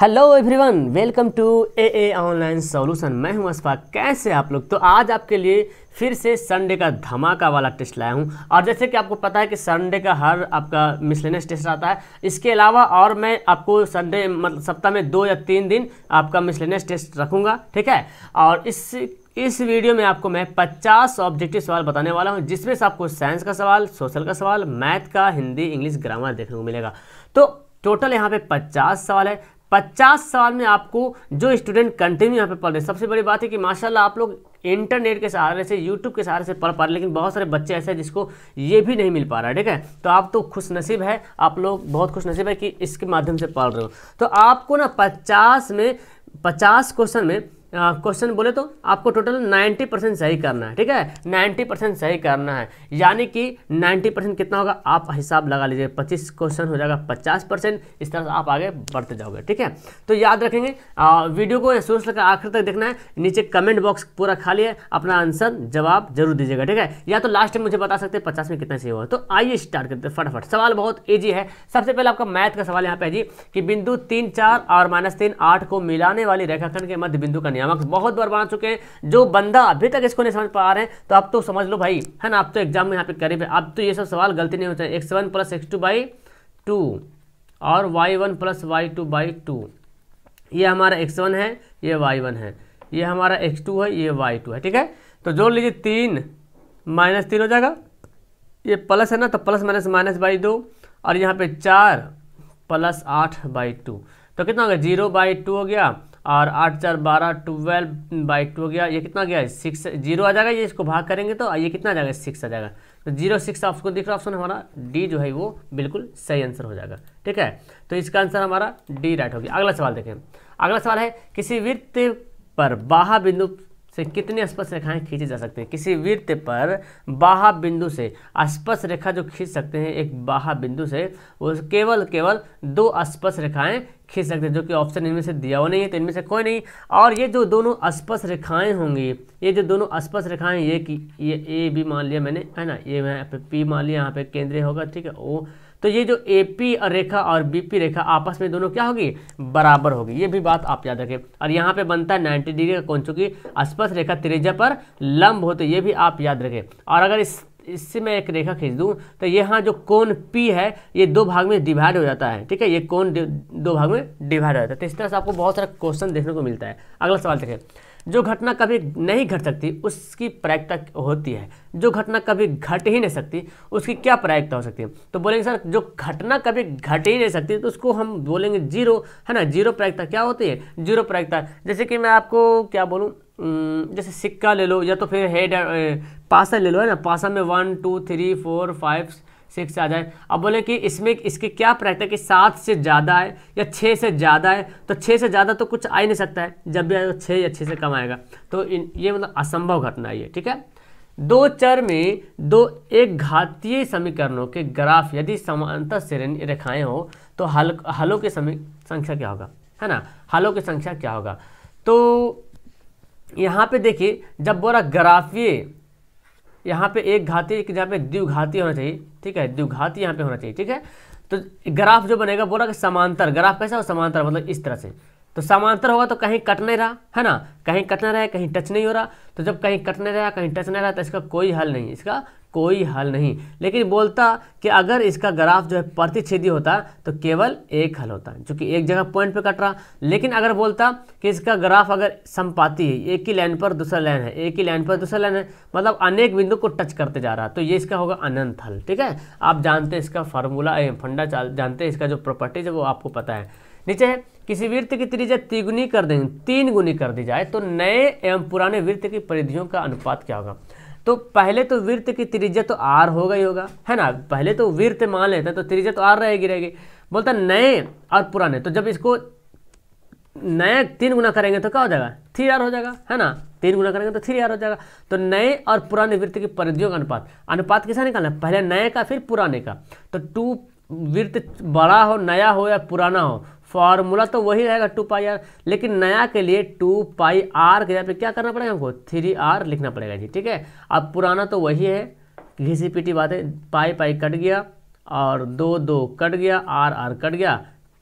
Hello everyone welcome to A A online solution मैं हूं अशफा कैसे आप लोग तो आज आपके लिए फिर से संडे का धमाका वाला टेस्ट लाया हूं और जैसे कि आपको पता है कि संडे का हर आपका मिसलेनियस टेस्ट आता है इसके अलावा और मैं आपको संडे मतलब सप्ताह में दो या तीन दिन आपका मिसलेनियस टेस्ट रखूँगा ठीक है और इस इस वीडियो में आपको मैं 50 ऑब्जेक्टिव सवाल बताने वाला हूं जिसमें से आपको साइंस का सवाल सोशल का सवाल मैथ का हिंदी इंग्लिश ग्रामर देखने को मिलेगा तो टोटल यहाँ पे 50 सवाल है पचास साल में आपको जो स्टूडेंट कंटिन्यू यहाँ पे पढ़ रहे हैं सबसे बड़ी बात है कि माशाल्लाह आप लोग इंटरनेट के सहारे से यूट्यूब के सहारे से पढ़ पा रहे लेकिन बहुत सारे बच्चे ऐसे हैं जिसको ये भी नहीं मिल पा रहा है ठीक है तो आप तो खुश नसीब है आप लोग बहुत खुश नसीब है कि इसके माध्यम से पढ़ रहे हो तो आपको ना पचास में पचास क्वेश्चन में क्वेश्चन बोले तो आपको टोटल 90 परसेंट सही करना है ठीक है 90 परसेंट सही करना है यानी कि 90 परसेंट कितना होगा आप हिसाब लगा लीजिए 25 क्वेश्चन हो जाएगा 50 परसेंट इस तरह से आप आगे बढ़ते जाओगे ठीक है तो याद रखेंगे आ, वीडियो को शुरू से आखिर तक देखना है नीचे कमेंट बॉक्स पूरा खाली है अपना आंसर जवाब जरूर दीजिएगा ठीक है या तो लास्ट में मुझे बता सकते हैं पचास में कितना सही हुआ तो आइए स्टार्ट करते हैं फटाफट सवाल बहुत ईजी है सबसे पहले आपका मैथ का सवाल यहाँ पे जी कि बिंदु तीन चार और माइनस तीन आठ को मिलाने वाली रेखाखंड के मध्य बिंदु का नियामक बहुत बार बना चुके हैं जो बंदा अभी तक इसको नहीं समझ पा रहे हैं तो आप तो समझ लो भाई है ना आप तो एग्जाम में यहाँ पे करीब है आप तो ये सब सवाल गलती नहीं होते हैं X one plus X two by two और Y one plus Y two by two ये हमारा एक्स वन है ये वाई वन है ये हमारा एक्स टू है ये वाई टू है ठीक है तो जोड़ लीजिए तीन माइनस तीन हो जाएगा ये प्लस है ना तो प्लस माइनस माइनस बाई दो और यहाँ पे चार प्लस आठ बाई टू तो कितना हो गया जीरो बाई टू हो गया और आठ चार बारह ट्वेल्व बाई टू हो गया ये कितना गया सिक्स जीरो आ जाएगा ये इसको भाग करेंगे तो ये कितना आ जाएगा सिक्स आ जाएगा तो जीरो सिक्स आपको दिख रहा ऑप्शन हमारा डी जो है वो बिल्कुल सही आंसर हो जाएगा ठीक है तो इसका आंसर हमारा डी राइट हो गया अगला सवाल देखें अगला सवाल है किसी वृत्त पर बाहा बिंदु से कितनी स्पर्श रेखाएं खींची जा सकते हैं किसी वृत्त पर बाहा बिंदु से स्पर्श रेखा जो खींच सकते हैं एक बाहा बिंदु से वो केवल केवल दो स्पर्श रेखाएं खींच सकते हैं जो कि ऑप्शन इनमें से दिया हुआ नहीं है तो इनमें से कोई नहीं और ये जो दोनों स्पर्श रेखाएं होंगी ये जो दोनों स्पर्श रेखाएं ये कि ये ए बी मान लिया मैंने है ना ये मैं पी मान लिया यहाँ पे केंद्रीय होगा ठीक है ओ तो ये जो ए पी रेखा और बी पी रेखा आपस में दोनों क्या होगी बराबर होगी ये भी बात आप याद रखें और यहाँ पे बनता है नाइन्टी डिग्री का कौन चूँकि स्पर्श रेखा त्रिज्या पर लंब हो तो ये भी आप याद रखें और अगर इस इससे मैं एक रेखा खींच दूँ तो यहाँ जो कोण पी है ये दो भाग में डिवाइड हो जाता है ठीक है ये कोण दो भाग में डिवाइड हो जाता है तो इस तरह से आपको बहुत सारा क्वेश्चन देखने को मिलता है अगला सवाल देखें जो घटना कभी नहीं घट सकती उसकी प्रायिकता होती है जो घटना कभी घट ही नहीं सकती उसकी क्या प्रायिकता हो सकती है तो बोलेंगे सर जो घटना कभी घट ही नहीं सकती तो उसको हम बोलेंगे जीरो है ना जीरो प्रायिकता क्या होती है जीरो प्रायिकता जैसे कि मैं आपको क्या बोलूँ जैसे सिक्का ले लो या तो फिर हेड पासा ले लो है ना पासा में one two three four five six आ जाए अब बोले कि इसमें इसकी क्या प्रैक्ट है कि सात से ज़्यादा है या छः से ज़्यादा है तो छः से ज़्यादा तो कुछ आ ही नहीं सकता है जब भी आएगा तो छः या छः से कम आएगा तो इन ये मतलब असंभव घटना ये ठीक है दो चर में दो एक घातीय समीकरणों के ग्राफ यदि समांतर श्रेणी रेखाएं हो तो हल हलों की संख्या क्या होगा है ना हलों की संख्या क्या होगा तो यहाँ पे देखिए जब बोला ग्राफीय यहाँ पे एक घाती एक जहाँ पे द्विघाती होना चाहिए ठीक है द्विघाती यहाँ पे होना चाहिए ठीक है तो ग्राफ जो बनेगा बोला कि समांतर ग्राफ कैसा हो समांतर मतलब इस तरह से तो समांतर होगा तो कहीं कट नहीं रहा है ना कहीं कट नहीं रहा है कहीं टच नहीं हो रहा तो जब कहीं कट नहीं रहा कहीं टच नहीं रहा तो इसका कोई हल नहीं इसका कोई हल नहीं लेकिन बोलता कि अगर इसका ग्राफ जो है प्रतिच्छेदी होता तो केवल एक हल होता जो कि एक जगह पॉइंट पे कट रहा लेकिन अगर बोलता कि इसका ग्राफ अगर संपाती है एक ही लाइन पर दूसरा लाइन है एक ही लाइन पर दूसरा लाइन है मतलब अनेक बिंदु को टच करते जा रहा है तो ये इसका होगा अनंत हल ठीक है आप जानते हैं इसका फार्मूला फंडा जानते हैं इसका जो प्रॉपर्टीज है वो आपको पता है नीचे है किसी वृत्त की त्रिज्या तिगुनी कर देंगे तीन गुनी कर दी जाए तो नए एवं पुराने वृत्त की परिधियों का अनुपात क्या होगा तो पहले तो वृत्त की त्रिज्या तो आर होगा गई होगा है ना पहले तो वृत्त मान लेते हैं तो त्रिज्या तो आर रहेगी रहेगी बोलता नए और पुराने तो जब इसको नए तीन गुना करेंगे तो क्या हो जाएगा थ्री आर हो जाएगा है ना तीन गुना करेंगे तो थ्री आर हो जाएगा तो नए और पुराने वृत्त की परिधियों का अनुपात अनुपात किसा निकालना पहले नए का फिर पुराने का तो टू वृत्त बड़ा हो नया हो या पुराना हो फॉर्मूला तो वही रहेगा टू पाई आर लेकिन नया के लिए टू पाई आर के पे क्या करना पड़ेगा हमको थ्री आर लिखना पड़ेगा जी ठीक है अब पुराना तो वही है घिसी पीटी बातें पाई पाई कट गया और दो दो कट गया आर आर कट गया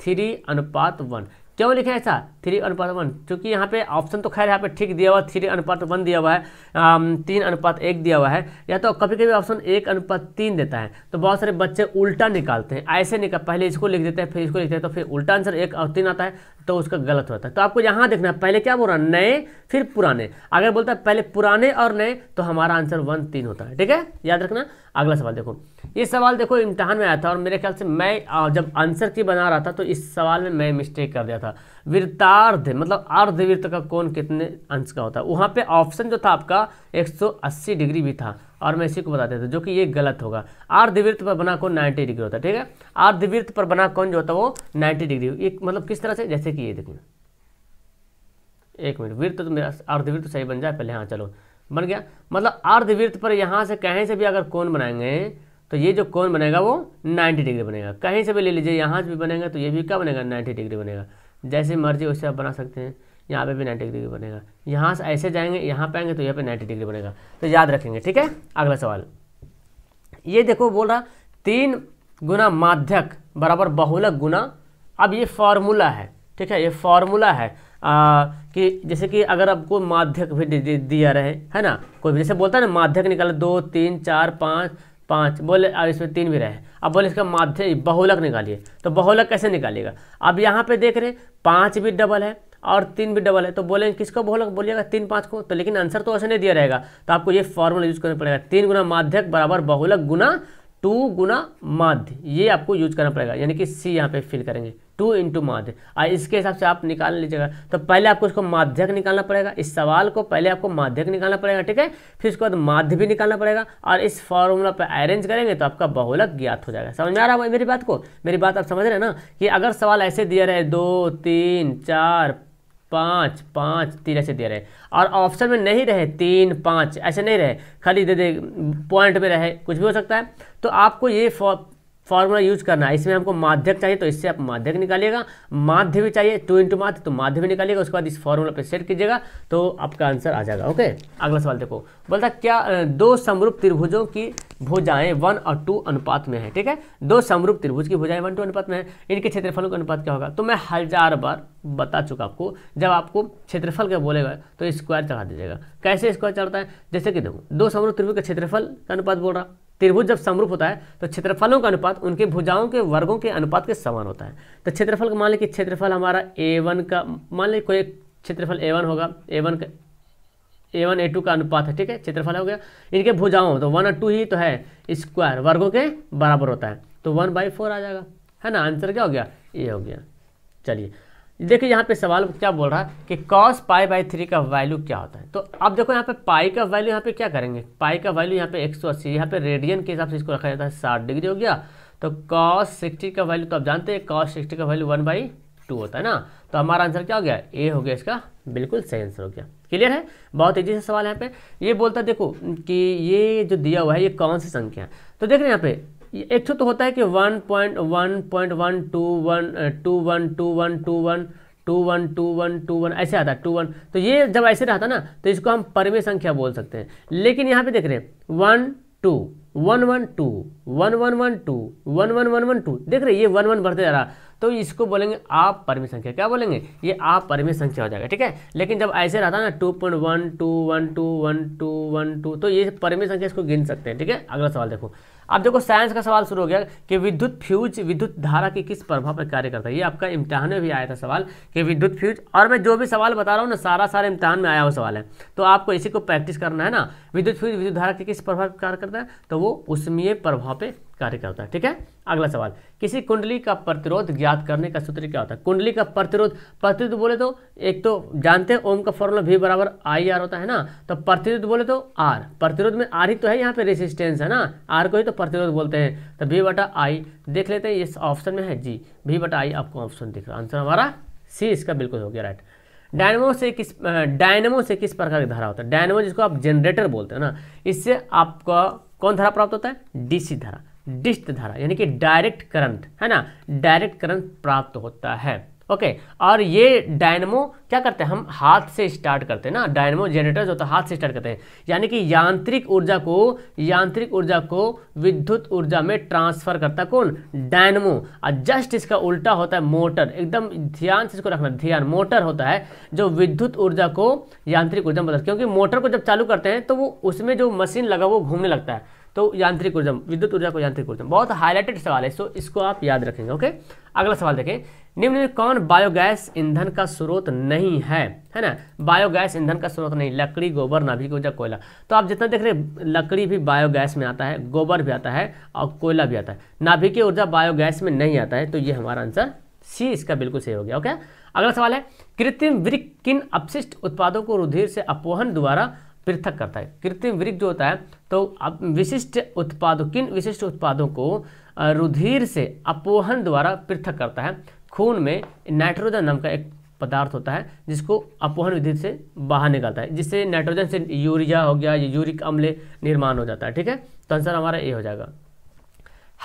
थ्री अनुपात वन क्यों लिखे ऐसा थ्री अनुपात वन क्योंकि यहाँ पे ऑप्शन तो खैर यहाँ पे ठीक दिया हुआ है थ्री अनुपात वन दिया हुआ है um, तीन अनुपात एक दिया हुआ है या तो कभी कभी ऑप्शन एक अनुपात तीन देता है तो बहुत सारे बच्चे उल्टा निकालते हैं ऐसे निकाल पहले इसको लिख देते हैं फिर इसको लिखते हैं तो फिर उल्टा आंसर एक और तीन आता है तो उसका गलत होता है तो आपको यहाँ देखना है पहले क्या बोल रहा है नए फिर पुराने अगर बोलता है पहले पुराने और नए तो हमारा आंसर वन तीन होता है ठीक है याद रखना अगला सवाल देखो ये सवाल देखो इम्तहान में आया था और मेरे ख्याल से मैं जब आंसर की बना रहा था तो इस सवाल में मैं मिस्टेक कर दिया था वृत्तार्ध मतलब अर्धवृत्त का कौन कितने अंश का होता है वहाँ पे ऑप्शन जो था आपका 180 डिग्री भी था और मैं इसी को बता देता हूँ जो कि ये गलत होगा अर्धवृत्त पर बना कौन नाइन्टी डिग्री होता है ठीक है अर्धवृत्त पर बना कौन जो होता है वो नाइन्टी डिग्री एक मतलब किस तरह से जैसे कि ये देखो एक मिनट वृत्त तो मेरा अर्धवृत्त तो सही बन जाए पहले हाँ चलो बन गया मतलब अर्धवृत्त पर यहाँ से कहीं से भी अगर कोण बनाएंगे तो ये जो कोण बनेगा वो 90 डिग्री बनेगा कहीं से भी ले लीजिए यहाँ से भी बनेगा तो ये भी क्या बनेगा 90 डिग्री बनेगा जैसे मर्जी वैसे आप बना सकते हैं यहाँ पे भी 90 डिग्री बनेगा यहाँ से ऐसे जाएंगे यहाँ पे आएंगे तो यहाँ पे 90 डिग्री बनेगा तो याद रखेंगे ठीक है अगला सवाल ये देखो बोल रहा तीन गुना माध्यक बराबर बहुलक गुना अब ये फॉर्मूला है ठीक है ये फॉर्मूला है आ, कि जैसे कि अगर आपको माध्यक भी दिया रहे है ना कोई भी जैसे बोलता है ना माध्यक निकाले दो तीन चार पाँच पाँच बोले अब इसमें तीन भी रहे अब बोले इसका माध्य बहुलक निकालिए तो बहुलक कैसे निकालिएगा अब यहाँ पे देख रहे हैं पाँच भी डबल है और तीन भी डबल है तो बोले किसको बहुलक बोलिएगा तीन पाँच को तो लेकिन आंसर तो ऐसे नहीं दिया रहेगा तो आपको ये फॉर्मूला यूज़ करना पड़ेगा तीन गुना माध्यक बराबर बहुलक गुना टू गुना माध्य ये आपको यूज करना पड़ेगा यानी कि सी यहाँ पे फिल करेंगे टू इंटू माध्य इसके हिसाब से आप निकाल लीजिएगा तो पहले आपको इसको माध्यक निकालना पड़ेगा इस सवाल को पहले आपको माध्यक निकालना पड़ेगा ठीक है फिर उसके बाद माध्य भी निकालना पड़ेगा और इस फॉर्मूला पर अरेंज करेंगे तो आपका बहुलक ज्ञात हो जाएगा समझ में आ रहा है मेरी बात को मेरी बात आप समझ रहे हैं ना कि अगर सवाल ऐसे दिया रहे दो तीन चार पाँच पाँच तीन ऐसे दे रहे और ऑप्शन में नहीं रहे तीन पाँच ऐसे नहीं रहे खाली दे दे पॉइंट में रहे कुछ भी हो सकता है तो आपको ये फॉर्मूला यूज करना है इसमें हमको माध्यक चाहिए तो इससे आप माध्यक निकालिएगा माध्य भी चाहिए टू इंटू माध्य तो माध्य भी निकालिएगा उसके बाद इस फॉर्मूला पे सेट कीजिएगा तो आपका आंसर आ जाएगा ओके अगला सवाल देखो बोलता क्या दो समरूप त्रिभुजों की भुजाएं वन और टू अनुपात में है ठीक है दो समरूप त्रिभुज की भुजाएं वन टू अनुपात में है इनके क्षेत्रफलों का अनुपात क्या होगा तो मैं हजार बार बता चुका आपको जब आपको क्षेत्रफल का बोलेगा तो स्क्वायर चढ़ा दीजिएगा कैसे स्क्वायर चढ़ता है जैसे कि देखो दो समरूप त्रिभुज का क्षेत्रफल का अनुपात बोल रहा त्रिभुज जब समरूप होता है तो क्षेत्रफलों का अनुपात उनके भुजाओं के वर्गों के अनुपात के समान होता है तो क्षेत्रफल का मान लें कि क्षेत्रफल हमारा ए वन का मान लें कोई क्षेत्रफल ए वन होगा ए वन का ए वन ए टू का अनुपात है ठीक है क्षेत्रफल हो गया इनके भुजाओं तो वन और टू ही तो है स्क्वायर वर्गों के बराबर होता है तो वन बाई फोर आ जाएगा है ना आंसर क्या हो गया ए हो गया चलिए देखिए यहाँ पे सवाल क्या बोल रहा है कि कॉस पाई बाई थ्री का वैल्यू क्या होता है तो अब देखो यहाँ पे पाई का वैल्यू यहाँ पे क्या करेंगे पाई का वैल्यू यहाँ पे एक सौ अस्सी यहाँ पे रेडियन के हिसाब से इसको रखा जाता है साठ डिग्री हो गया तो कॉस सिक्सटी का वैल्यू तो आप जानते हैं कॉस सिक्सटी का वैल्यू वन बाई टू होता है ना तो हमारा आंसर क्या हो गया ए हो गया इसका बिल्कुल सही आंसर हो गया क्लियर है बहुत ईजी से सवाल यहाँ पे ये बोलता है देखो कि ये जो दिया हुआ है ये कौन सी संख्या है तो देख रहे हैं यहाँ पे एक तो होता है कि one point one point one two one two one two one two one two one two one two one ऐसे आता है टू वन तो ये जब ऐसे रहता ना तो इसको हम परमे संख्या बोल सकते हैं लेकिन यहाँ पे देख रहे हैं one two one one two one one one two one one one one two देख रहे ये वन वन बढ़ते जा रहा है तो इसको बोलेंगे आप परमी संख्या क्या बोलेंगे ये आप परमी संख्या हो जाएगा ठीक है लेकिन जब ऐसे रहता ना two point one two one two one two one two तो ये परमी संख्या इसको गिन सकते हैं ठीक है अगला सवाल देखो अब देखो साइंस का सवाल शुरू हो गया कि विद्युत फ्यूज विद्युत धारा के किस प्रभाव पर कार्य करता है ये आपका इम्तिहान में भी आया था सवाल कि विद्युत फ्यूज और मैं जो भी सवाल बता रहा हूँ ना सारा सारा इम्तिहान में आया हुआ सवाल है तो आपको इसी को प्रैक्टिस करना है ना विद्युत फ्यूज विद्युत धारा के किस प्रभाव पर कार्य करता है तो वो उसमें प्रभाव पर कार्य करता है ठीक है अगला सवाल किसी कुंडली का प्रतिरोध ज्ञात करने का सूत्र क्या होता है कुंडली का प्रतिरोध प्रतिरोध बोले तो एक तो जानते हैं ओम का फॉर्मूला भी बराबर आई आर होता है ना तो प्रतिरोध बोले तो आर प्रतिरोध में आर ही तो है यहाँ पे रेसिस्टेंस है ना आर को ही तो प्रतिरोध बोलते हैं तो भी बटा आई देख लेते हैं इस ऑप्शन में है जी भी बटा आई आपको ऑप्शन दिख रहा आंसर हमारा सी इसका बिल्कुल हो गया राइट डायनमो से किस डायनमो से किस प्रकार की धारा होता है डायनमो जिसको आप जनरेटर बोलते हो ना इससे आपका कौन धारा प्राप्त होता है डीसी धारा डिस्ट धारा यानी कि डायरेक्ट करंट है ना डायरेक्ट करंट प्राप्त होता है ओके okay, और ये डायनमो क्या करते हैं हम हाथ से स्टार्ट करते हैं ना डायनमो जनरेटर जो होता है हाथ से स्टार्ट करते हैं यानी कि यांत्रिक ऊर्जा को यांत्रिक ऊर्जा को विद्युत ऊर्जा में ट्रांसफर करता है कौन डायनमो और जस्ट इसका उल्टा होता है मोटर एकदम ध्यान से इसको रखना ध्यान मोटर होता है जो विद्युत ऊर्जा को यांत्रिक ऊर्जा में बदल क्योंकि मोटर को जब चालू करते हैं तो वो उसमें जो मशीन लगा वो घूमने लगता है तो यांत्रिक ऊर्जा विद्युत ऊर्जा को यांत्रिक ऊर्जा बहुत हाईलाइटेड सवाल है सो इसको आप याद रखेंगे ओके अगला सवाल देखें निम्न में कौन बायोगैस ईंधन का स्रोत नहीं है है ना बायोगैस ईंधन का स्रोत नहीं लकड़ी गोबर नाभिक ऊर्जा कोयला तो आप जितना देख रहे हैं लकड़ी भी बायोगैस में आता है गोबर भी आता है और कोयला भी आता है नाभिकीय ऊर्जा बायोगैस में नहीं आता है तो ये हमारा आंसर सी इसका बिल्कुल सही हो गया ओके अगला सवाल है कृत्रिम वृक्ष किन अपशिष्ट उत्पादों को रुधिर से अपोहन द्वारा पृथक करता है कृत्रिम वृक्ष जो होता है तो अब विशिष्ट उत्पादों किन विशिष्ट उत्पादों को रुधिर से अपोहन द्वारा पृथक करता है खून में नाइट्रोजन नाम का एक पदार्थ होता है जिसको अपोहन विधि से बाहर निकालता है जिससे नाइट्रोजन से यूरिया हो गया यूरिक अम्ल निर्माण हो जाता है ठीक है तो आंसर हमारा ये हो जाएगा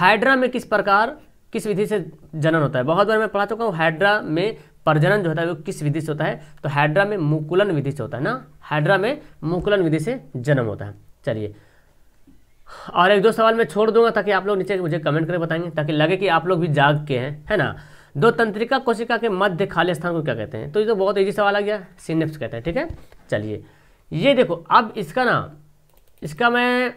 हाइड्रा में किस प्रकार किस विधि से जनन होता है बहुत बार मैं पढ़ा चुका हूँ हाइड्रा में प्रजनन जो होता है वो किस विधि से होता है तो हाइड्रा में मुकुलन विधि से होता है ना हाइड्रा में मुकुलन विधि से जन्म होता है चलिए और एक दो सवाल मैं छोड़ दूंगा ताकि आप लोग नीचे मुझे कमेंट करके बताएंगे ताकि लगे कि आप लोग भी जाग के हैं है ना दो तंत्रिका कोशिका के मध्य खाली स्थान को क्या कहते हैं तो ये तो बहुत ईजी सवाल आ गया सिनेप्स कहते हैं ठीक है चलिए ये देखो अब इसका ना इसका मैं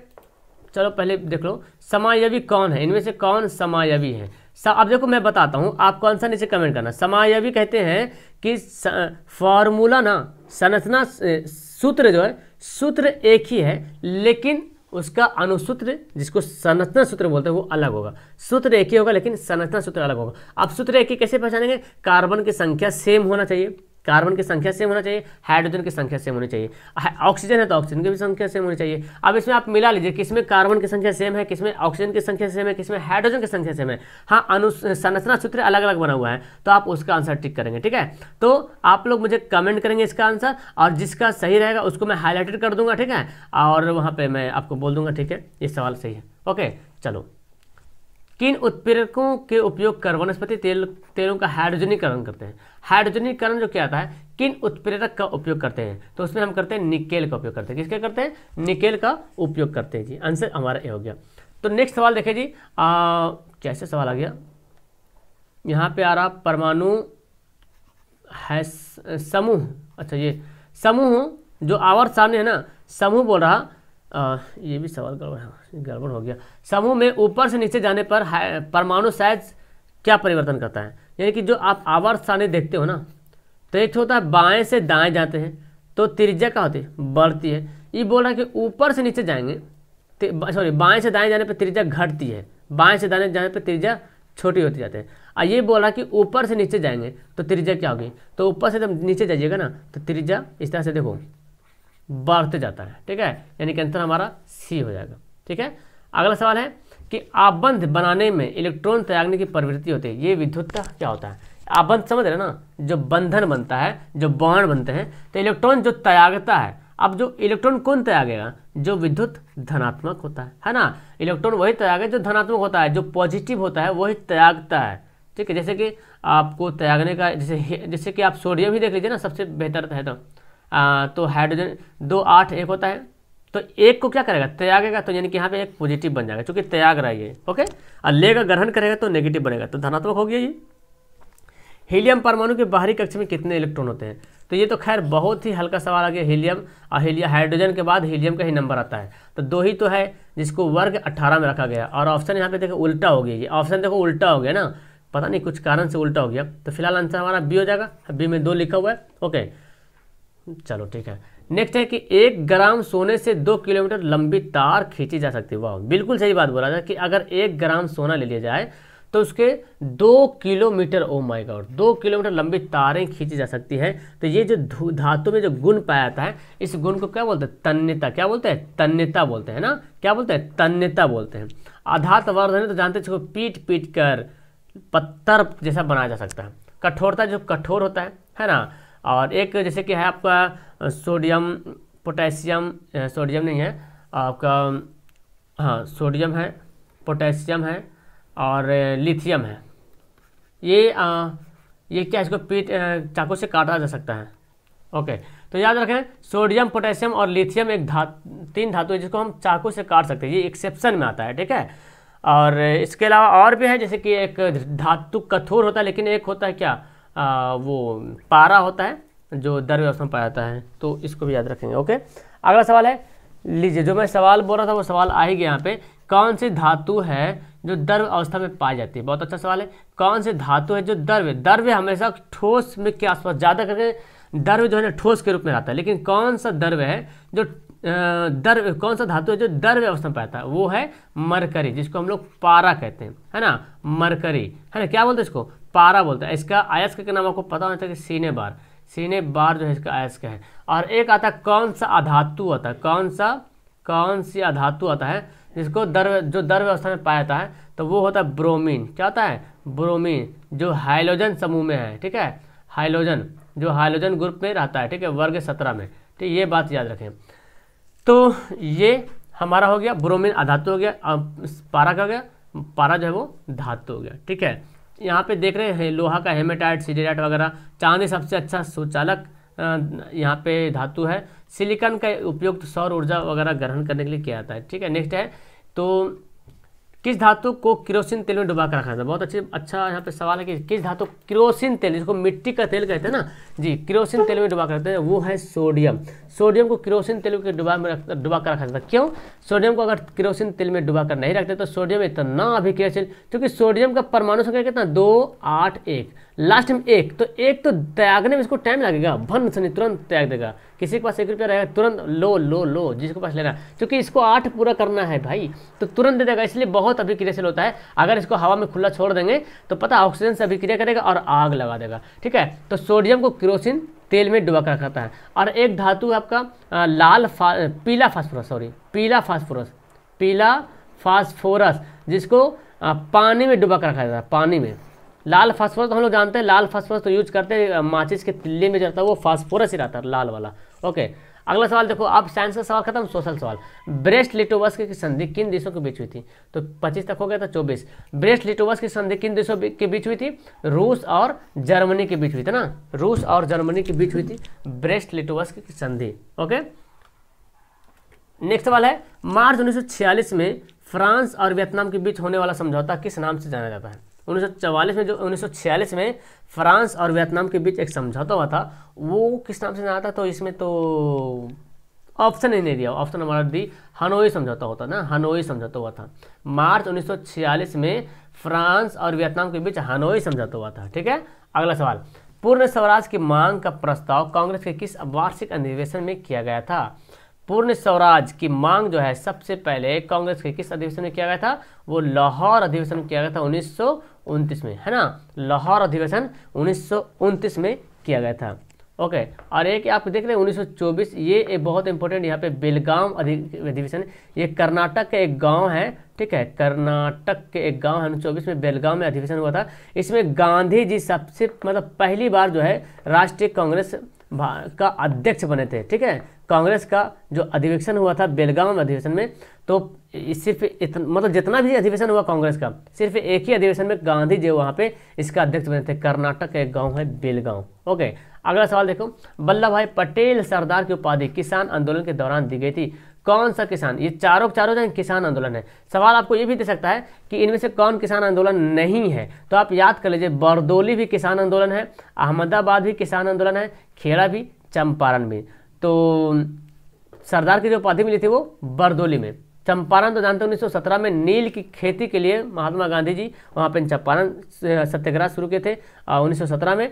चलो पहले देख लो समायवी कौन है इनमें से कौन समायवी है अब देखो मैं बताता हूं आप कौन सा नीचे कमेंट करना समायवी कहते हैं कि फॉर्मूला ना संरचना सूत्र जो है सूत्र एक ही है लेकिन उसका अनुसूत्र जिसको संरचना सूत्र बोलते हैं वो अलग होगा सूत्र एक ही होगा लेकिन संरचना सूत्र अलग होगा अब सूत्र एक ही कैसे पहचानेंगे कार्बन की संख्या सेम होना चाहिए कार्बन की संख्या सेम होना चाहिए हाइड्रोजन की संख्या सेम होनी चाहिए ऑक्सीजन है तो ऑक्सीजन की भी संख्या सेम होनी चाहिए अब इसमें आप मिला लीजिए किसमें कार्बन की संख्या सेम है किसमें ऑक्सीजन की संख्या सेम है किसमें हाइड्रोजन की संख्या सेम है हाँ अनु संरचना सूत्र अलग अलग बना हुआ है तो आप उसका आंसर टिक करेंगे ठीक है तो आप लोग मुझे कमेंट करेंगे इसका आंसर और जिसका सही रहेगा उसको मैं हाईलाइटेड कर दूंगा ठीक है और वहाँ पर मैं आपको बोल दूंगा ठीक है ये सवाल सही है ओके चलो किन उत्प्रेरकों के उपयोग कर वनस्पति तेल तेलों का हाइड्रोजनीकरण करते हैं हाइड्रोजनीकरण जो क्या आता है किन उत्प्रेरक का उपयोग करते हैं तो उसमें हम करते हैं निकेल का उपयोग करते हैं किसके करते हैं निकेल का उपयोग करते हैं जी आंसर हमारा ये हो गया तो नेक्स्ट सवाल देखें जी आ, कैसे सवाल आ गया यहाँ पे आ रहा परमाणु है समूह अच्छा ये समूह जो आवर्त सामने है ना समूह बोल रहा आ, ये भी सवाल गड़बड़ गड़बड़ हो गया समूह में ऊपर से नीचे जाने पर परमाणु साइज क्या परिवर्तन करता है यानी कि जो आप आवर्त सारणी देखते हो ना तो एक होता है बाएं से दाएं जाते हैं तो त्रिज्या क्या होती है बढ़ती है ये बोल रहा है कि ऊपर से नीचे जाएंगे सॉरी बाएं से दाएं जाने पर त्रिज्या घटती है बाएं से दाएं जाने पर त्रिज्या छोटी होती जाती है और ये बोला कि ऊपर से नीचे जाएंगे तो त्रिज्या क्या होगी तो ऊपर से जब नीचे जाइएगा ना तो त्रिज्या इस तरह से देखो बढ़ते जाता है ठीक है यानी कि आंसर हमारा सी हो जाएगा ठीक है अगला सवाल है कि आबंध बनाने में इलेक्ट्रॉन त्यागने की प्रवृत्ति होती है ये विद्युत का क्या होता है आबंध समझ रहे ना जो बंधन बनता है जो बॉन्ड बनते हैं तो इलेक्ट्रॉन जो त्यागता है अब जो इलेक्ट्रॉन कौन त्यागेगा जो विद्युत धनात्मक होता है है ना इलेक्ट्रॉन वही त्यागे जो धनात्मक होता है जो पॉजिटिव होता है वही त्यागता है ठीक है जैसे कि आपको त्यागने का जैसे जैसे कि आप सोडियम ही देख लीजिए ना सबसे बेहतर है तो आ, तो हाइड्रोजन दो आठ एक होता है तो एक को क्या करेगा त्यागेगा तो यानी कि यहाँ पे एक पॉजिटिव बन जाएगा क्योंकि त्याग रहा है ये ओके और लेगा ग्रहण करेगा तो नेगेटिव बनेगा तो धनात्मक हो गया ये हीलियम परमाणु के बाहरी कक्ष में कितने इलेक्ट्रॉन होते हैं तो ये तो खैर बहुत ही हल्का सवाल आ गया हीलियम और हीलिया हाइड्रोजन के बाद हीलियम का ही नंबर आता है तो दो ही तो है जिसको वर्ग अट्ठारह में रखा गया और ऑप्शन यहाँ पे देखो उल्टा हो गया ये ऑप्शन देखो उल्टा हो गया ना पता नहीं कुछ कारण से उल्टा हो गया तो फिलहाल आंसर हमारा बी हो जाएगा बी में दो लिखा हुआ है ओके चलो ठीक है नेक्स्ट है कि एक ग्राम सोने से दो किलोमीटर लंबी तार खींची जा सकती है वाह बिल्कुल सही बात बोला जाए कि अगर एक ग्राम सोना ले लिया जाए तो उसके दो किलोमीटर ओ माय गॉड दो किलोमीटर लंबी तारें खींची जा सकती है तो ये जो धातु में जो गुण पाया जाता है इस गुण को क्या बोलते हैं तन्यता क्या बोलते हैं तन्यता बोलते हैं ना क्या बोलते हैं तन्यता बोलते हैं आधात वर्धन तो जानते हैं पीट पीट कर पत्थर जैसा बनाया जा सकता है कठोरता जो कठोर होता है है ना और एक जैसे कि है आपका सोडियम पोटेशियम सोडियम नहीं है आपका हाँ सोडियम है पोटेशियम है और लिथियम है ये आ, ये क्या इसको पीट चाकू से काटा जा सकता है ओके तो याद रखें सोडियम पोटेशियम और लिथियम एक धातु तीन धातु है जिसको हम चाकू से काट सकते हैं ये एक्सेप्शन में आता है ठीक है और इसके अलावा और भी है जैसे कि एक धातु कठोर होता है लेकिन एक होता है क्या आ, वो पारा होता है जो दर व्यवस्था में पाया जाता है तो इसको भी याद रखेंगे ओके अगला सवाल है लीजिए जो मैं सवाल बोल रहा था वो सवाल आ ही गया यहाँ पे कौन सी धातु है जो द्रव्य अवस्था में पाई जाती है बहुत अच्छा सवाल है कौन सी धातु है जो द्रव्य द्रव्य हमेशा ठोस में के आसपास ज़्यादा करके द्रव्य जो है ना ठोस के रूप में आता है लेकिन कौन सा द्रव्य है जो दर कौन सा धातु है जो दर अवस्था में पाता है वो है मरकरी जिसको हम लोग पारा कहते हैं है ना मरकरी है ना क्या बोलते हैं इसको पारा बोलता है इसका आयस का नाम आपको पता होना चाहिए सीने बार सीने बार जो है इसका आयस का है और एक आता है कौन सा अधातु आता है कौन सा कौन सी अधातु आता है जिसको दर जो दर व्यवस्था में पाया जाता है तो वो होता है ब्रोमीन क्या होता है ब्रोमीन जो हाइलोजन समूह में है ठीक है हाइलोजन जो हाइलोजन ग्रुप में रहता है ठीक है वर्ग सत्रह में ठीक तो ये बात याद रखें तो ये हमारा हो गया ब्रोमीन अधातु हो गया पारा का हो गया पारा जो है वो धातु हो गया ठीक है यहाँ पे देख रहे हैं लोहा का हेमेटाइट सीडेराइट वगैरह चांदी सबसे अच्छा सुचालक यहाँ पे धातु है सिलिकन का उपयुक्त सौर ऊर्जा वगैरह ग्रहण करने के लिए किया जाता है ठीक है नेक्स्ट है तो किस धातु को किरोसिन तेल में डुबा कर रखा था बहुत अच्छे अच्छा यहाँ पे सवाल है कि किस धातु किरोसिन तेल जिसको मिट्टी का तेल कहते हैं ना जी किरोसिन तेल में डुबा कर रखते हैं वो है सोडियम सोडियम को किरोसिन तेल में डुबा में रखता डुबा कर रखा है क्यों सोडियम को अगर किरोसिन तेल में डुबा कर नहीं रखते तो सोडियम इतना अभिक्रियाशील क्योंकि सोडियम का परमाणु संख्या कितना दो आठ एक लास्ट में एक तो एक तो त्यागने में इसको टाइम लगेगा भन सनी तुरंत त्याग देगा किसी के पास एक रुपया रहेगा तुरंत लो लो लो जिसके पास लेना क्योंकि इसको आठ पूरा करना है भाई तो तुरंत दे देगा इसलिए बहुत अभिक्रियाशील होता है अगर इसको हवा में खुला छोड़ देंगे तो पता ऑक्सीजन से अभिक्रिया करेगा और आग लगा देगा ठीक है तो सोडियम को क्रोसिन तेल में डुबा कर रखाता है और एक धातु आपका लाल फा पीला फास्फोरस सॉरी पीला फास्फोरस पीला फास्फोरस जिसको पानी में डुबा कर रखा जाता है पानी में लाल फास्फोरस तो हम लोग जानते हैं लाल फास्फोरस तो यूज करते हैं माचिस के तिल्ली में जो रहता है वो फास्फोरस ही रहता है लाल वाला ओके अगला सवाल देखो अब साइंस का सवाल खत्म सोशल सवाल ब्रेस्ट लिटोवस की संधि किन देशों के बीच हुई थी तो 25 तक हो गया था 24 ब्रेस्ट लिटोवस की संधि किन देशों के बीच हुई थी रूस और जर्मनी के बीच हुई थी ना रूस और जर्मनी के बीच हुई थी ब्रेस्ट लिटोवस की संधि ओके नेक्स्ट सवाल है मार्च उन्नीस में फ्रांस और वियतनाम के बीच होने वाला समझौता किस नाम से जाना जाता है 1944 में जो 1946 में फ्रांस और वियतनाम के बीच एक समझौता हुआ था वो किस नाम से जाना था तो इसमें तो ऑप्शन ही नहीं दिया ऑप्शन हमारा डी हनोई समझौता होता ना हनोई समझौता हुआ था मार्च 1946 में फ्रांस और वियतनाम के बीच हनोई समझौता हुआ था ठीक है अगला सवाल पूर्ण स्वराज की मांग का प्रस्ताव कांग्रेस के किस वार्षिक अधिवेशन में किया गया था पूर्ण स्वराज की मांग जो है सबसे पहले कांग्रेस के किस अधिवेशन में किया गया था वो लाहौर अधिवेशन में किया गया था उन्नीस में है ना लाहौर अधिवेशन उन्नीस में किया गया था ओके okay. और एक आप देख रहे हैं 1924 ये एक बहुत इंपॉर्टेंट यहाँ पे बेलगाम अधिवेशन ये कर्नाटक का एक गांव है ठीक है कर्नाटक के एक गांव है उन्नीस में बेलगाम में अधिवेशन हुआ था इसमें गांधी जी सबसे मतलब पहली बार जो है राष्ट्रीय कांग्रेस का अध्यक्ष बने थे ठीक है कांग्रेस का जो अधिवेशन हुआ था बेलगाम अधिवेशन में तो सिर्फ इतना मतलब जितना भी अधिवेशन हुआ कांग्रेस का सिर्फ एक ही अधिवेशन में गांधी जी वहाँ पे इसका अध्यक्ष बने थे कर्नाटक एक गांव है बेलगांव ओके अगला सवाल देखो वल्लभ भाई पटेल सरदार की उपाधि किसान आंदोलन के दौरान दी गई थी कौन सा किसान ये चारों चारों जन किसान आंदोलन है सवाल आपको ये भी दे सकता है कि इनमें से कौन किसान आंदोलन नहीं है तो आप याद कर लीजिए बरदोली भी किसान आंदोलन है अहमदाबाद भी किसान आंदोलन है खेड़ा भी चंपारण भी तो सरदार की जो उपाधि मिली थी वो बरदोली में चंपारण तो जानते उन्नीस 1917 में नील की खेती के लिए महात्मा गांधी जी वहाँ पर चंपारण सत्याग्रह शुरू किए थे उन्नीस में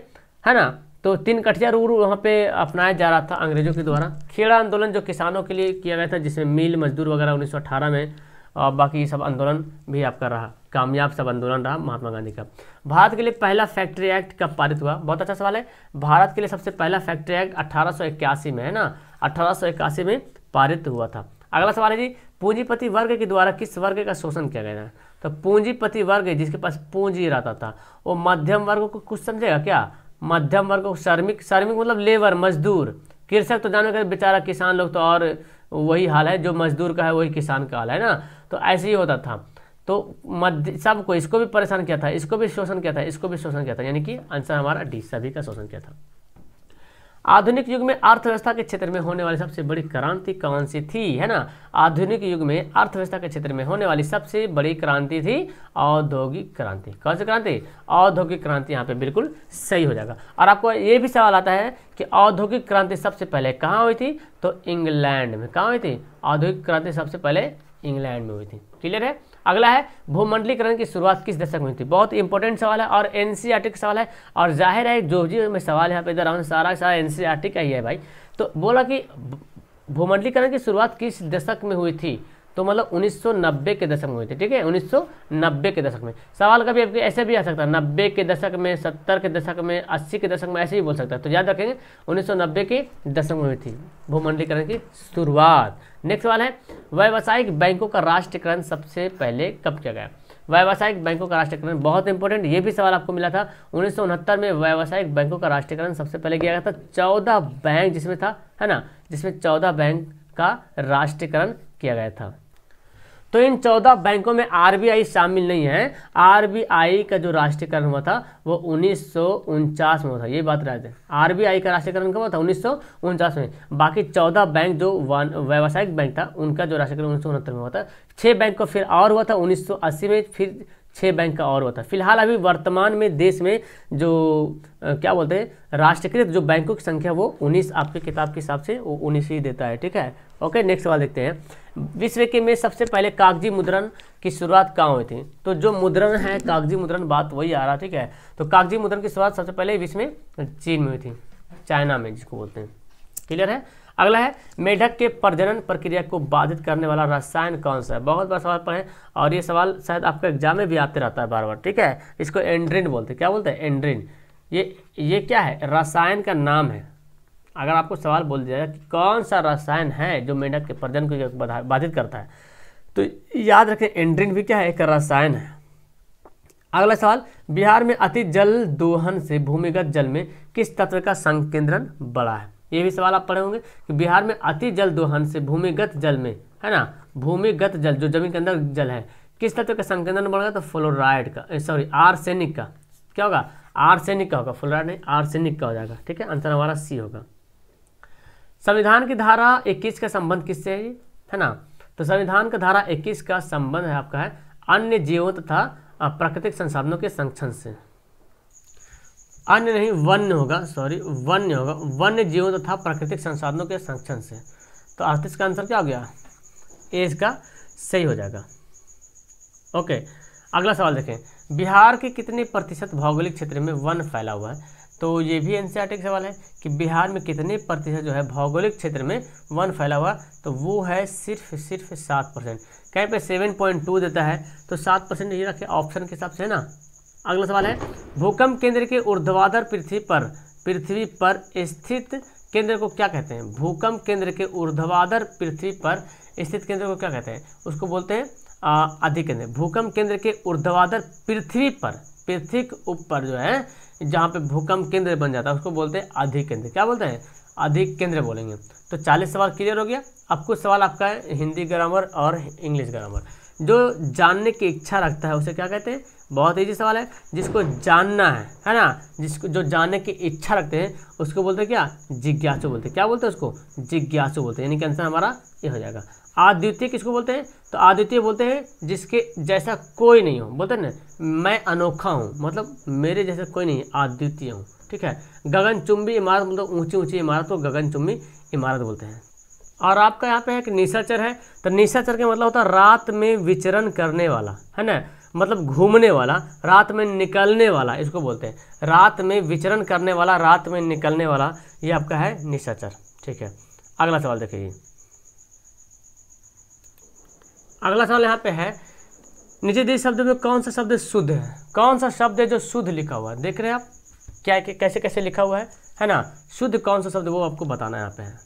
है ना तो तीन कठिया रूल वहाँ पे अपनाया जा रहा था अंग्रेजों के द्वारा खेड़ा आंदोलन जो किसानों के लिए किया गया था जिसमें मिल मजदूर वगैरह 1918 में और बाकी सब आंदोलन भी आपका रहा कामयाब सब आंदोलन रहा महात्मा गांधी का भारत के लिए पहला फैक्ट्री एक्ट कब पारित हुआ बहुत अच्छा सवाल है भारत के लिए सबसे पहला फैक्ट्री एक्ट अठारह में है ना अठारह में पारित हुआ था अगला सवाल है जी पूंजीपति वर्ग के द्वारा किस वर्ग का शोषण किया गया तो पूंजीपति वर्ग जिसके पास पूंजी रहता था वो मध्यम वर्ग को कुछ समझेगा क्या मध्यम वर्ग को श्रमिक श्रमिक मतलब लेबर मजदूर कृषक तो जानो बेचारा किसान लोग तो और वही हाल है जो मजदूर का है वही किसान का हाल है ना तो ऐसे ही होता था तो मध्य सबको इसको भी परेशान किया था इसको भी शोषण किया था इसको भी शोषण किया था यानी कि आंसर हमारा डी सभी का शोषण किया था आधुनिक युग में अर्थव्यवस्था के क्षेत्र में होने वाली सबसे बड़ी क्रांति कौन सी थी है ना आधुनिक युग में अर्थव्यवस्था के क्षेत्र में होने वाली सबसे बड़ी क्रांति थी औद्योगिक क्रांति कौन सी क्रांति औद्योगिक क्रांति यहाँ पे बिल्कुल सही हो जाएगा और आपको ये भी सवाल आता है कि औद्योगिक क्रांति सबसे पहले कहाँ हुई थी तो इंग्लैंड में कहाँ हुई थी औद्योगिक क्रांति सबसे पहले इंग्लैंड में हुई थी क्लियर है अगला है भूमंडलीकरण की शुरुआत किस दशक में थी बहुत इंपॉर्टेंट सवाल है और एन का सवाल है और जाहिर है जो जी में सवाल यहाँ पे इधर राउंड सारा सारा एन का ही है भाई तो बोला कि भूमंडलीकरण की शुरुआत किस दशक में हुई थी तो मतलब 1990 के दशक में हुए थे ठीक है 1990 के दशक में सवाल कभी आपके ऐसे भी आ सकता है नब्बे के दशक में सत्तर के दशक में अस्सी के दशक में ऐसे ही बोल सकता है तो याद रखेंगे 1990 के दशक में हुई थी भूमंडलीकरण की शुरुआत नेक्स्ट सवाल है व्यावसायिक बैंकों का राष्ट्रीयकरण सबसे पहले कब किया गया व्यावसायिक बैंकों का राष्ट्रीयकरण बहुत इंपॉर्टेंट ये भी सवाल आपको मिला था उन्नीस में व्यावसायिक बैंकों का राष्ट्रीयकरण सबसे पहले किया गया था चौदह बैंक जिसमें था है ना जिसमें चौदह बैंक का राष्ट्रीयकरण किया गया था तो इन चौदह बैंकों में आरबीआई शामिल नहीं है आरबीआई का जो राष्ट्रीयकरण हुआ था वो उन्नीस में था ये बात राज आरबीआई का राष्ट्रीयकरण कब हुआ था उन्नीस में बाकी चौदह बैंक जो व्यावसायिक बैंक था उनका जो राष्ट्रीयकरण उन्नीस में हुआ था छः बैंक को फिर और हुआ था उन्नीस में फिर छः बैंक का और होता था फिलहाल अभी वर्तमान में देश में जो आ, क्या बोलते हैं राष्ट्रीयकृत जो बैंकों की संख्या वो उन्नीस आपके किताब के हिसाब से वो उन्नीस ही देता है ठीक है ओके नेक्स्ट सवाल देखते हैं विश्व के में सबसे पहले कागजी मुद्रण की शुरुआत कहाँ हुई थी तो जो मुद्रण है कागजी मुद्रण बात वही आ रहा ठीक है तो कागजी मुद्रण की शुरुआत सबसे पहले विश्व में चीन में हुई थी चाइना में जिसको बोलते हैं क्लियर है अगला है मेढक के प्रजनन प्रक्रिया को बाधित करने वाला रसायन कौन सा है बहुत बड़ा सवाल पढ़े और ये सवाल शायद आपका एग्जाम में भी आते रहता है बार बार ठीक है इसको एंड्रिन बोलते हैं क्या बोलते हैं एंड्रिन ये ये क्या है रसायन का नाम है अगर आपको सवाल बोल दिया जाए कि कौन सा रसायन है जो मेंढक के प्रजन को बाधित करता है तो याद रखें एंड्रिन भी क्या है एक रसायन है अगला सवाल बिहार में अति जल दोहन से भूमिगत जल में किस तत्व का संकेंद्रण बढ़ा है ये भी सवाल आप पढ़े होंगे कि बिहार में अति जल दोहन से भूमिगत जल में है ना भूमिगत जल जो जमीन के अंदर जल है किस तत्व का संकेंद्रण बढ़ेगा तो फ्लोराइड का सॉरी आर्सेनिक का क्या होगा आर्सेनिक का होगा फ्लोराइड नहीं आर्सेनिक का हो जाएगा ठीक है आंसर हमारा सी होगा संविधान की धारा 21 का संबंध किससे है है ना तो संविधान का धारा 21 का संबंध है आपका है अन्य जीवों तथा प्राकृतिक संसाधनों के संरक्षण से अन्य नहीं वन्य होगा सॉरी वन्य होगा वन्य जीवों तथा प्राकृतिक संसाधनों के संरक्षण से तो अड़तीस का आंसर क्या हो गया ए इसका सही हो जाएगा ओके अगला सवाल देखें बिहार के कितने प्रतिशत भौगोलिक क्षेत्र में वन फैला हुआ है तो ये भी एन e सवाल है कि बिहार में कितने प्रतिशत जो है भौगोलिक क्षेत्र में वन फैला हुआ तो वो है सिर्फ सिर्फ सात परसेंट कहीं पे सेवन पॉइंट टू देता है तो सात परसेंट ये रखे ऑप्शन के हिसाब से है ना अगला सवाल है भूकंप केंद्र के ऊर्ध्वाधर पृथ्वी पर पृथ्वी पर स्थित केंद्र को क्या कहते हैं भूकंप केंद्र के ऊर्ध्वाधर पृथ्वी पर स्थित केंद्र को क्या कहते हैं उसको बोलते हैं अधिकेंद्र भूकंप केंद्र के ऊर्ध्वाधर पृथ्वी पर पृथ्वी के ऊपर जो है जहाँ पे भूकंप केंद्र बन जाता है उसको बोलते हैं अधिक केंद्र क्या बोलते हैं अधिक केंद्र बोलेंगे तो चालीस सवाल क्लियर हो गया अब कुछ सवाल आपका है हिंदी ग्रामर और इंग्लिश ग्रामर जो जानने की इच्छा रखता है उसे क्या कहते हैं बहुत ईजी सवाल है जिसको जानना है है ना जिसको जो जानने की इच्छा रखते हैं उसको बोलते हैं क्या जिज्ञासु बोलते हैं क्या बोलते हैं उसको जिज्ञासु बोलते हैं यानी कि आंसर हमारा ये हो जाएगा आद्वितीय किसको बोलते हैं तो आद्वितीय बोलते हैं जिसके जैसा कोई नहीं हो बोलते ना मैं अनोखा हूँ मतलब मेरे जैसा कोई नहीं आद्वितीय हूँ ठीक है गगन इमारत मतलब ऊँची ऊँची इमारत को गगन इमारत बोलते हैं और आपका यहाँ पे एक निशाचर है तो निशाचर के मतलब होता है रात में विचरण करने वाला है ना मतलब घूमने वाला रात में निकलने वाला इसको बोलते हैं रात में विचरण करने वाला रात में निकलने वाला ये आपका है निशाचर ठीक है अगला सवाल देखिए अगला सवाल यहाँ पे है निजी दी शब्द में कौन सा शब्द शुद्ध है कौन सा शब्द है जो शुद्ध लिखा हुआ है देख रहे हैं आप क्या कैसे कैसे लिखा हुआ है है ना शुद्ध कौन सा शब्द वो आपको बताना है यहाँ पे है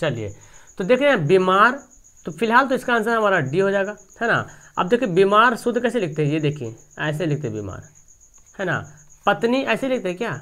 चलिए तो देख रहे हैं बीमार तो फिलहाल तो इसका आंसर हमारा डी हो जाएगा है ना अब देखिए बीमार शुद्ध कैसे लिखते हैं ये देखिए ऐसे लिखते हैं बीमार है ना पत्नी ऐसे लिखते हैं क्या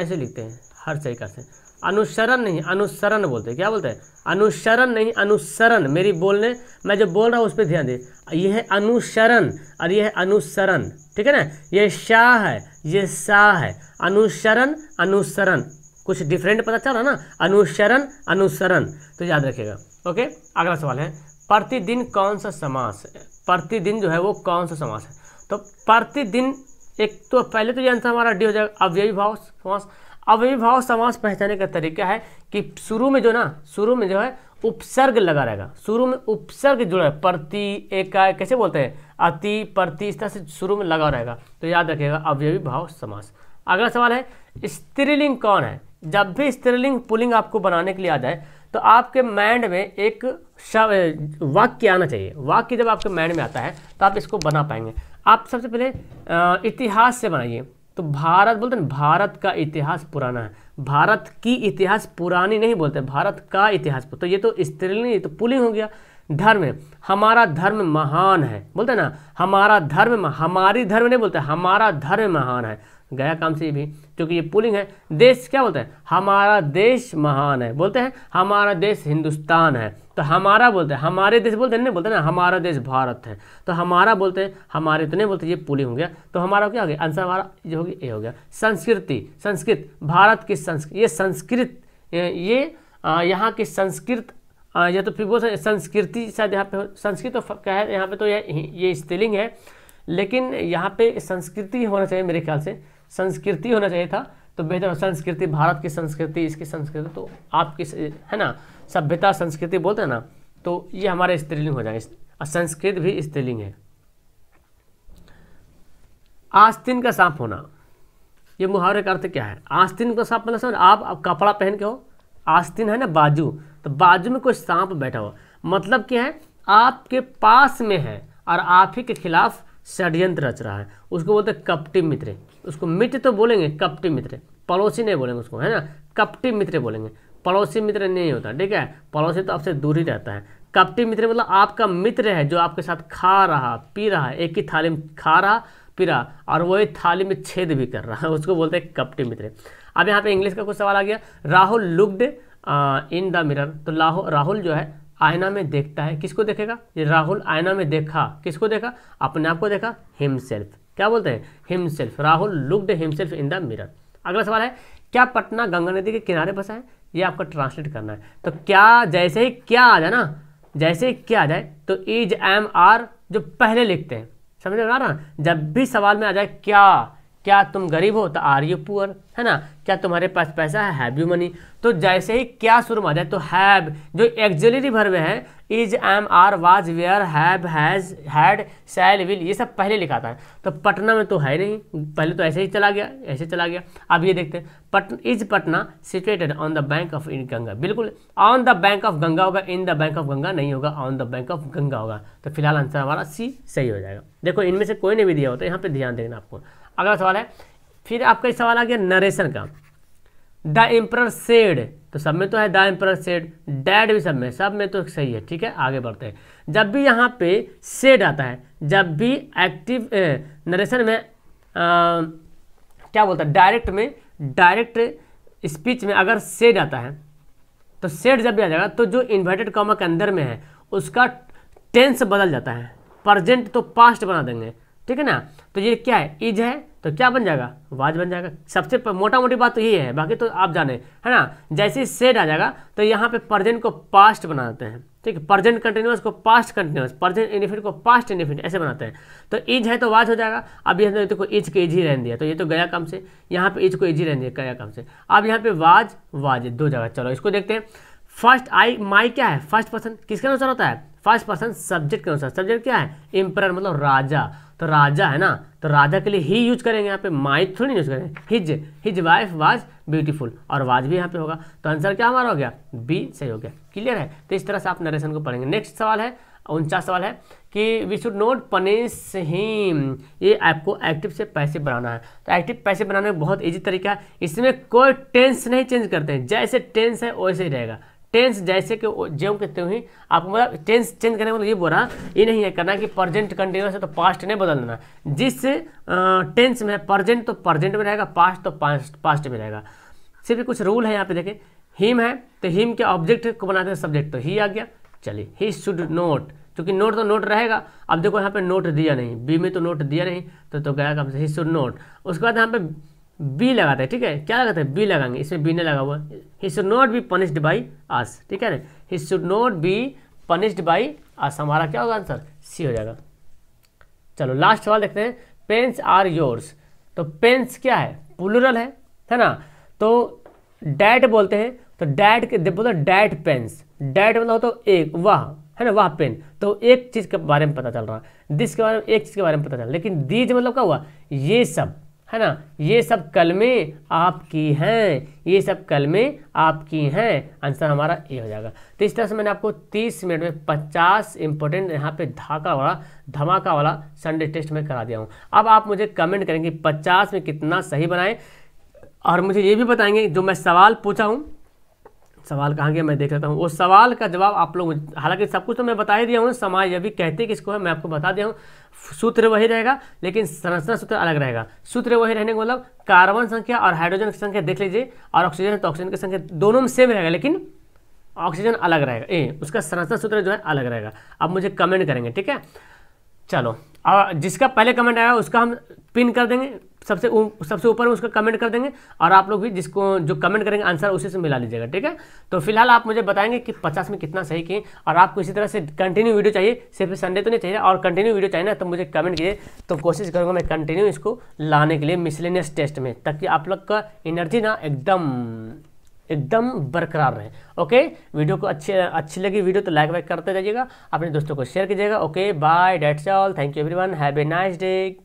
ऐसे लिखते हैं हर तरीका से अनुसरण नहीं अनुसरण बोलते हैं क्या बोलते हैं अनुसरण नहीं अनुसरण मेरी बोलने मैं जो बोल रहा हूँ उस पर ध्यान दे यह है अनुसरण और यह है अनुसरण ठीक है ना ये शाह है ये शाह है अनुसरण अनुसरण कुछ डिफरेंट पता चल रहा ना अनुसरण अनुसरण तो याद रखेगा ओके अगला सवाल है प्रतिदिन कौन सा समास प्रतिदिन जो है वो कौन सा समास है तो प्रतिदिन एक तो पहले तो ये आंसर हमारा डी हो जाएगा अव्ययी भाव समास अव्ययी भाव समास पहचाने का तरीका है कि शुरू में जो ना शुरू में जो है उपसर्ग लगा रहेगा शुरू में उपसर्ग जुड़ा है प्रति एकाए कैसे बोलते हैं अति प्रति इस तरह से शुरू में लगा रहेगा तो याद रखिएगा अव्ययी भाव समास अगला सवाल है स्त्रीलिंग कौन है जब भी स्त्रीलिंग पुलिंग आपको बनाने के लिए आ जाए तो आपके माइंड में एक वाक्य आना चाहिए वाक्य जब आपके माइंड में आता है तो आप इसको बना पाएंगे आप सबसे पहले इतिहास से बनाइए तो भारत बोलते हैं भारत का इतिहास पुराना है भारत की इतिहास पुरानी नहीं बोलते भारत का इतिहास तो ये तो स्त्रीलिंग तो पुलिंग हो गया धर्म हमारा धर्म महान है बोलते ना हमारा धर्म हमारी धर्म नहीं बोलते हमारा धर्म महान है गया काम से भी क्योंकि ये पुलिंग है देश क्या बोलते हैं हमारा देश महान है बोलते हैं हमारा देश हिंदुस्तान है तो हमारा बोलते हैं हमारे देश बोलते हैं नहीं बोलते ना हमारा देश भारत है तो हमारा बोलते हैं हमारे तो नहीं बोलते ये पुलिंग हो गया तो हमारा क्या हो गया आंसर हमारा जो हो गया ये हो गया संस्कृति संस्कृत भारत की संस्कृत ये संस्कृत ये यहाँ की संस्कृत या तो फिर वो संस्कृति शायद यहाँ पे संस्कृत तो क्या है यहाँ पे तो ये ये स्त्रीलिंग है लेकिन यहाँ पे संस्कृति होना चाहिए मेरे ख्याल से संस्कृति होना चाहिए था तो बेहतर संस्कृति भारत की संस्कृति इसकी संस्कृति तो आपकी है ना सभ्यता संस्कृति बोलते हैं ना तो ये हमारे स्त्रीलिंग हो जाए संस्कृत भी स्त्रीलिंग है आस्तीन का सांप होना ये मुहावरे का अर्थ क्या है आस्तीन का सांप मतलब समझ आप, आप कपड़ा पहन के हो आस्तीन है ना बाजू तो बाजू में कोई सांप बैठा हो मतलब क्या है आपके पास में है और आप ही के खिलाफ षड्यंत्र रच रहा है उसको बोलते हैं कपटी मित्र उसको मित्र तो बोलेंगे कपटी मित्र पड़ोसी नहीं बोलेंगे उसको है ना कपटी मित्र बोलेंगे पड़ोसी मित्र नहीं होता ठीक है पड़ोसी तो आपसे दूर ही रहता है कपटी मित्र मतलब आपका मित्र है जो आपके साथ खा रहा पी रहा है एक ही थाली में खा रहा पी रहा और वही थाली में छेद भी कर रहा है उसको बोलते हैं कपटी मित्र अब यहाँ पे इंग्लिश का कुछ सवाल आ गया Rahul looked in the mirror तो राहुल जो है आयना में देखता है किसको देखेगा ये राहुल आयना में देखा किसको देखा अपने आप को देखा हिमसेल्फ क्या बोलते हैं himself Rahul looked himself in the mirror अगला सवाल है क्या पटना गंगा नदी के किनारे बसा है ये आपको ट्रांसलेट करना है तो क्या जैसे ही क्या आ जाए ना जैसे ही क्या आ जाए तो इज एम आर जो पहले लिखते हैं समझ में आ रहा जब भी सवाल में आ जाए क्या क्या तुम गरीब हो तो आर यू पुअर है ना क्या तुम्हारे पास पैसा है हैव यू मनी तो जैसे ही क्या शुरू में आ तो हैव जो एक्जलरी भर में है is am are was were have has had shall will ये सब पहले लिखा था तो पटना में तो है नहीं पहले तो ऐसे ही चला गया ऐसे चला गया अब ये देखते हैं पट is Patna situated on the bank of Ganga बिल्कुल on the bank of Ganga होगा in the bank of Ganga नहीं होगा on the bank of Ganga होगा तो फिलहाल आंसर हमारा सी सही हो जाएगा देखो इनमें से कोई नहीं भी दिया होता तो है यहाँ पर ध्यान देना आपको अगला सवाल है फिर आपका सवाल आ गया नरेशन का द एम्पर सेड तो सब में तो है द एम्पर सेड डैड भी सब में सब में तो सही है ठीक है आगे बढ़ते हैं जब भी यहाँ पे सेड आता है जब भी एक्टिव नरेशन में आ, क्या बोलता है डायरेक्ट में डायरेक्ट स्पीच में अगर सेड आता है तो सेड जब भी आ जाएगा तो जो इन्वर्टेड कॉमा के अंदर में है उसका टेंस बदल जाता है प्रजेंट तो पास्ट बना देंगे ठीक है ना तो ये क्या है इज है तो क्या बन जाएगा वाज बन जाएगा सबसे मोटा मोटी बात तो यही है बाकी तो आप जाने है ना जैसे सेड आ जाएगा तो यहाँ पे प्रजेंट को पास्ट बना देते हैं ठीक है प्रजेंट कंटिन्यूस को पास्ट कंटिन्यूस प्रजेंट इनिफिट को पास्ट इनिफिट ऐसे बनाते हैं तो इज है तो वाज हो जाएगा अब यहाँ तो को इज को इज ही रहन दिया तो ये तो गया कम से यहाँ पे इज को इज ही रहन दिया गया कम से अब यहाँ पे वाज वाज दो जगह चलो इसको देखते हैं फर्स्ट आई माई क्या है फर्स्ट पर्सन किसके अनुसार होता है फर्स्ट पर्सन सब्जेक्ट के अनुसार सब्जेक्ट क्या है इम्पर मतलब राजा तो राजा है ना तो राजा के लिए ही यूज करेंगे यहाँ पे माई थोड़ी यूज करेंगे his his wife was beautiful और वाज भी यहाँ पे होगा तो आंसर क्या हमारा हो गया बी सही हो गया क्लियर है तो इस तरह से आप नरेशन को पढ़ेंगे नेक्स्ट सवाल है उनचास सवाल है कि we should not punish him ये आपको एक्टिव से पैसे बनाना है तो एक्टिव पैसे बनाने में बहुत ईजी तरीका है इसमें कोई टेंस नहीं चेंज करते हैं जैसे टेंस है वैसे ही रहेगा टेंस जैसे कि ज्यों के त्यों ही आपको मतलब टेंस चेंज करने मतलब ये बोल रहा ये नहीं है करना कि प्रजेंट कंटिन्यूस है तो पास्ट नहीं बदलना जिस टेंस में प्रजेंट तो प्रजेंट में रहेगा पास्ट तो पास्ट पास्ट में रहेगा सिर्फ कुछ रूल है यहाँ पे देखें हिम है तो हिम के ऑब्जेक्ट को बनाते हैं सब्जेक्ट तो ही आ गया चलिए ही शुड नोट क्योंकि नोट तो नोट रहेगा अब देखो यहाँ पे नोट दिया नहीं बी में तो नोट दिया नहीं तो तो गया कम से ही शुड नोट उसके बाद यहाँ पे बी लगाते हैं ठीक है क्या लगाते हैं बी लगाएंगे इसमें बी नहीं लगा हुआ he should not be punished by us ठीक है ना he should not be punished by us हमारा क्या होगा आंसर सी हो जाएगा चलो लास्ट सवाल देखते हैं पेन्स आर योर्स तो पेन्स क्या है प्लूरल है है ना तो डैट बोलते हैं तो डैट के बोलते हैं डैट पेन्स डैट मतलब तो एक वाह है ना वह पेन तो एक चीज़ के बारे में पता चल रहा है दिस के बारे में एक चीज़ के बारे में पता चल रहा लेकिन दीज मतलब क्या हुआ ये सब है ना ये सब कलमें आपकी हैं ये सब कलमें आपकी हैं आंसर हमारा ए हो जाएगा तो इस तरह से मैंने आपको 30 मिनट में 50 इंपॉर्टेंट यहाँ पे धाका वाला धमाका वाला संडे टेस्ट में करा दिया हूँ अब आप मुझे कमेंट करेंगे 50 में कितना सही बनाएं और मुझे ये भी बताएंगे जो मैं सवाल पूछा हूँ सवाल कहाँ गया मैं देख लेता हूँ उस सवाल का जवाब आप लोग हालांकि सब कुछ तो मैं बता ही दिया हूँ समाज भी कहते किसको है मैं आपको बता दिया हूँ सूत्र वही रहेगा लेकिन संरचना सूत्र अलग रहेगा सूत्र वही रहने का मतलब कार्बन संख्या और हाइड्रोजन की संख्या देख लीजिए और ऑक्सीजन तो ऑक्सीजन की संख्या दोनों में सेम रहेगा लेकिन ऑक्सीजन अलग रहेगा ए उसका संरचना सूत्र जो है अलग रहेगा अब मुझे कमेंट करेंगे ठीक है चलो और जिसका पहले कमेंट आया उसका हम पिन कर देंगे सबसे सबसे ऊपर में उसका कमेंट कर देंगे और आप लोग भी जिसको जो कमेंट करेंगे आंसर उसी से मिला लीजिएगा ठीक है तो फिलहाल आप मुझे बताएंगे कि पचास में कितना सही किए और आपको इसी तरह से कंटिन्यू वीडियो चाहिए सिर्फ संडे तो नहीं चाहिए और कंटिन्यू वीडियो चाहिए ना तो मुझे कमेंट कीजिए तो कोशिश करूँगा मैं कंटिन्यू इसको लाने के लिए मिसलेनियस टेस्ट में ताकि आप लोग का एनर्जी ना एकदम एकदम बरकरार रहे ओके वीडियो को अच्छे अच्छी लगी वीडियो तो लाइक वाइक करते जाइएगा अपने दोस्तों को शेयर कीजिएगा okay bye that's all thank you everyone have a nice day